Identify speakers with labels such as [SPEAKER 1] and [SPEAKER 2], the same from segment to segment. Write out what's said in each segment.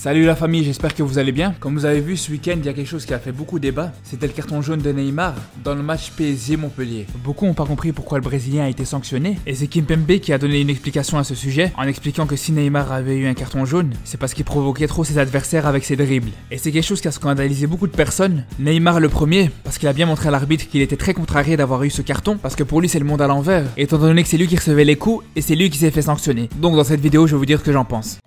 [SPEAKER 1] Salut la famille, j'espère que vous allez bien. Comme vous avez vu ce week-end, il y a quelque chose qui a fait beaucoup débat. C'était le carton jaune de Neymar dans le match PSG-Montpellier. Beaucoup n'ont pas compris pourquoi le Brésilien a été sanctionné. Et c'est Kimpembe qui a donné une explication à ce sujet en expliquant que si Neymar avait eu un carton jaune, c'est parce qu'il provoquait trop ses adversaires avec ses dribbles. Et c'est quelque chose qui a scandalisé beaucoup de personnes. Neymar le premier, parce qu'il a bien montré à l'arbitre qu'il était très contrarié d'avoir eu ce carton, parce que pour lui c'est le monde à l'envers, étant donné que c'est lui qui recevait les coups et c'est lui qui s'est fait sanctionner. Donc dans cette vidéo, je vais vous dire ce que j'en pense.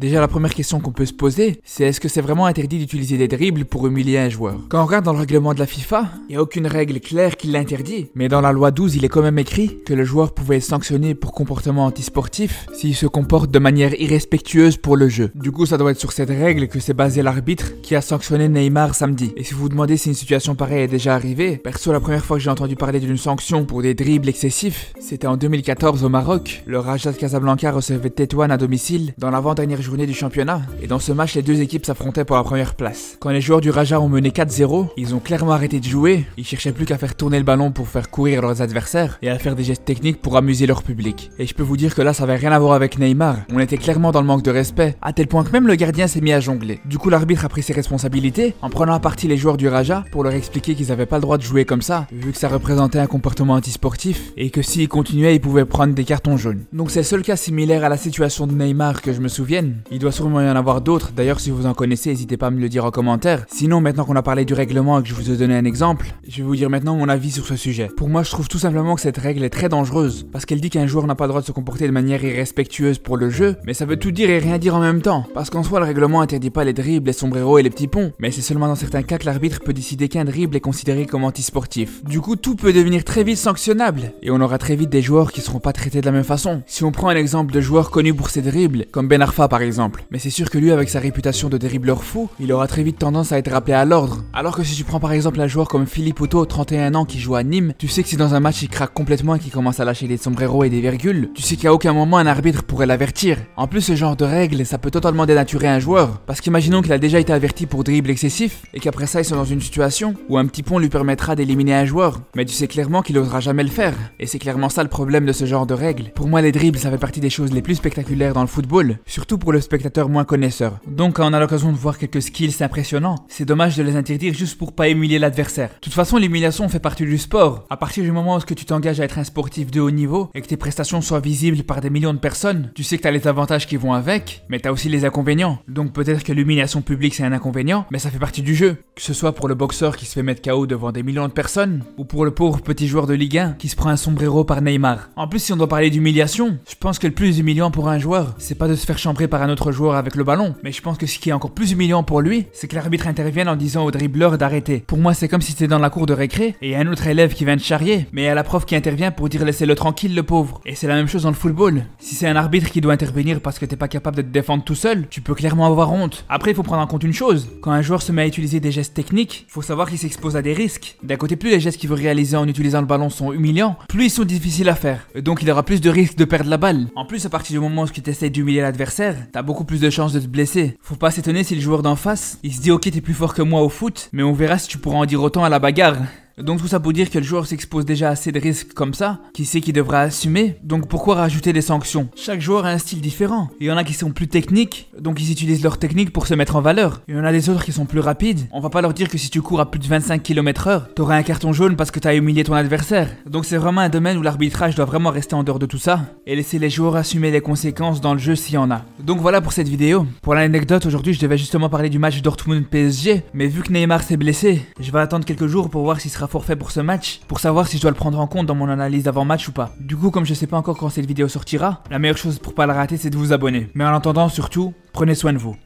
[SPEAKER 1] Déjà, la première question qu'on peut se poser, c'est est-ce que c'est vraiment interdit d'utiliser des dribbles pour humilier un joueur Quand on regarde dans le règlement de la FIFA, il n'y a aucune règle claire qui l'interdit, mais dans la loi 12, il est quand même écrit que le joueur pouvait être sanctionné pour comportement antisportif s'il se comporte de manière irrespectueuse pour le jeu. Du coup, ça doit être sur cette règle que s'est basé l'arbitre qui a sanctionné Neymar samedi. Et si vous vous demandez si une situation pareille est déjà arrivée, perso, la première fois que j'ai entendu parler d'une sanction pour des dribbles excessifs, c'était en 2014 au Maroc. Le Rajat Casablanca recevait Tétouane à domicile dans l'avant-dernière journée du championnat. Et dans ce match, les deux équipes s'affrontaient pour la première place. Quand les joueurs du Raja ont mené 4-0, ils ont clairement arrêté de jouer. Ils cherchaient plus qu'à faire tourner le ballon pour faire courir leurs adversaires et à faire des gestes techniques pour amuser leur public. Et je peux vous dire que là, ça avait rien à voir avec Neymar. On était clairement dans le manque de respect, à tel point que même le gardien s'est mis à jongler. Du coup, l'arbitre a pris ses responsabilités en prenant à partie les joueurs du Raja pour leur expliquer qu'ils n'avaient pas le droit de jouer comme ça, vu que ça représentait un comportement antisportif et que s'ils continuaient, ils pouvaient prendre des cartons jaunes. Donc c'est le seul cas similaire à la situation de Neymar que je me souvienne, il doit sûrement y en avoir d'autres, d'ailleurs si vous en connaissez, n'hésitez pas à me le dire en commentaire. Sinon, maintenant qu'on a parlé du règlement et que je vous ai donné un exemple, je vais vous dire maintenant mon avis sur ce sujet. Pour moi, je trouve tout simplement que cette règle est très dangereuse, parce qu'elle dit qu'un joueur n'a pas le droit de se comporter de manière irrespectueuse pour le jeu, mais ça veut tout dire et rien dire en même temps, parce qu'en soi, le règlement interdit pas les dribbles, les sombreros et les petits ponts, mais c'est seulement dans certains cas que l'arbitre peut décider qu'un dribble est considéré comme antisportif. Du coup, tout peut devenir très vite sanctionnable, et on aura très vite des joueurs qui seront pas traités de la même façon. Si on prend un exemple de joueurs connus pour ses dribbles, comme Ben Arfa par exemple, mais c'est sûr que lui, avec sa réputation de dribbleur fou, il aura très vite tendance à être rappelé à l'ordre. Alors que si tu prends par exemple un joueur comme Philippe Otto, 31 ans, qui joue à Nîmes, tu sais que si dans un match il craque complètement et qu'il commence à lâcher des sombreros et des virgules, tu sais qu'à aucun moment un arbitre pourrait l'avertir. En plus, ce genre de règles, ça peut totalement dénaturer un joueur. Parce qu'imaginons qu'il a déjà été averti pour dribble excessif, et qu'après ça, ils sont dans une situation où un petit pont lui permettra d'éliminer un joueur. Mais tu sais clairement qu'il osera jamais le faire. Et c'est clairement ça le problème de ce genre de règles. Pour moi, les dribbles, ça fait partie des choses les plus spectaculaires dans le football. Surtout pour le spectateurs spectateur moins connaisseur. Donc quand on a l'occasion de voir quelques skills impressionnants, c'est dommage de les interdire juste pour pas humilier l'adversaire. De toute façon, l'humiliation fait partie du sport. À partir du moment où tu t'engages à être un sportif de haut niveau et que tes prestations soient visibles par des millions de personnes, tu sais que t'as les avantages qui vont avec, mais t'as aussi les inconvénients. Donc peut-être que l'humiliation publique c'est un inconvénient, mais ça fait partie du jeu. Que ce soit pour le boxeur qui se fait mettre KO devant des millions de personnes, ou pour le pauvre petit joueur de Ligue 1 qui se prend un sombrero par Neymar. En plus, si on doit parler d'humiliation, je pense que le plus humiliant pour un joueur, c'est pas de se faire chambrer par un autre joueur avec le ballon. Mais je pense que ce qui est encore plus humiliant pour lui, c'est que l'arbitre intervienne en disant au dribbleur d'arrêter. Pour moi, c'est comme si c'était dans la cour de récré et un autre élève qui vient de charrier, mais il y a la prof qui intervient pour dire laissez-le tranquille le pauvre. Et c'est la même chose dans le football. Si c'est un arbitre qui doit intervenir parce que t'es pas capable de te défendre tout seul, tu peux clairement avoir honte. Après, il faut prendre en compte une chose. Quand un joueur se met à utiliser des gestes techniques, faut savoir qu'il s'expose à des risques. D'un côté, plus les gestes qu'il veut réaliser en utilisant le ballon sont humiliants, plus ils sont difficiles à faire. donc il aura plus de risques de perdre la balle. En plus, à partir du moment où tu essaies d'humilier l'adversaire, t'as beaucoup plus de chances de te blesser. Faut pas s'étonner si le joueur d'en face, il se dit ok t'es plus fort que moi au foot, mais on verra si tu pourras en dire autant à la bagarre. Donc tout ça pour dire que le joueur s'expose déjà à assez de risques comme ça, qui sait qu'il devra assumer, donc pourquoi rajouter des sanctions Chaque joueur a un style différent. Il y en a qui sont plus techniques, donc ils utilisent leur technique pour se mettre en valeur. Il y en a des autres qui sont plus rapides. On va pas leur dire que si tu cours à plus de 25 km heure, t'auras un carton jaune parce que t'as humilié ton adversaire. Donc c'est vraiment un domaine où l'arbitrage doit vraiment rester en dehors de tout ça, et laisser les joueurs assumer les conséquences dans le jeu s'il y en a. Donc voilà pour cette vidéo. Pour l'anecdote, aujourd'hui je devais justement parler du match Dortmund-PSG, mais vu que Neymar s'est blessé, je vais attendre quelques jours pour voir s'il sera forfait pour ce match, pour savoir si je dois le prendre en compte dans mon analyse d'avant-match ou pas. Du coup, comme je sais pas encore quand cette vidéo sortira, la meilleure chose pour pas la rater, c'est de vous abonner. Mais en attendant, surtout, prenez soin de vous.